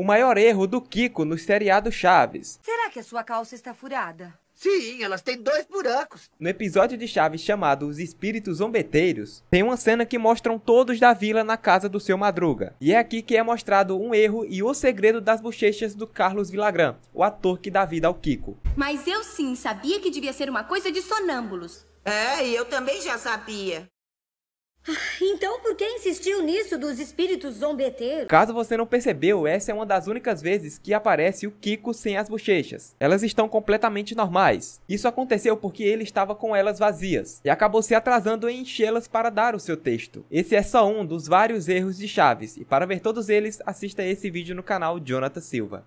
o maior erro do Kiko no seriado Chaves. Será que a sua calça está furada? Sim, elas têm dois buracos. No episódio de Chaves chamado Os Espíritos Zombeteiros, tem uma cena que mostram todos da vila na casa do seu Madruga. E é aqui que é mostrado um erro e o segredo das bochechas do Carlos Villagrã, o ator que dá vida ao Kiko. Mas eu sim sabia que devia ser uma coisa de sonâmbulos. É, e eu também já sabia que insistiu nisso dos espíritos zombeteiros? Caso você não percebeu, essa é uma das únicas vezes que aparece o Kiko sem as bochechas. Elas estão completamente normais. Isso aconteceu porque ele estava com elas vazias e acabou se atrasando em enchê-las para dar o seu texto. Esse é só um dos vários erros de Chaves e para ver todos eles, assista esse vídeo no canal Jonathan Silva.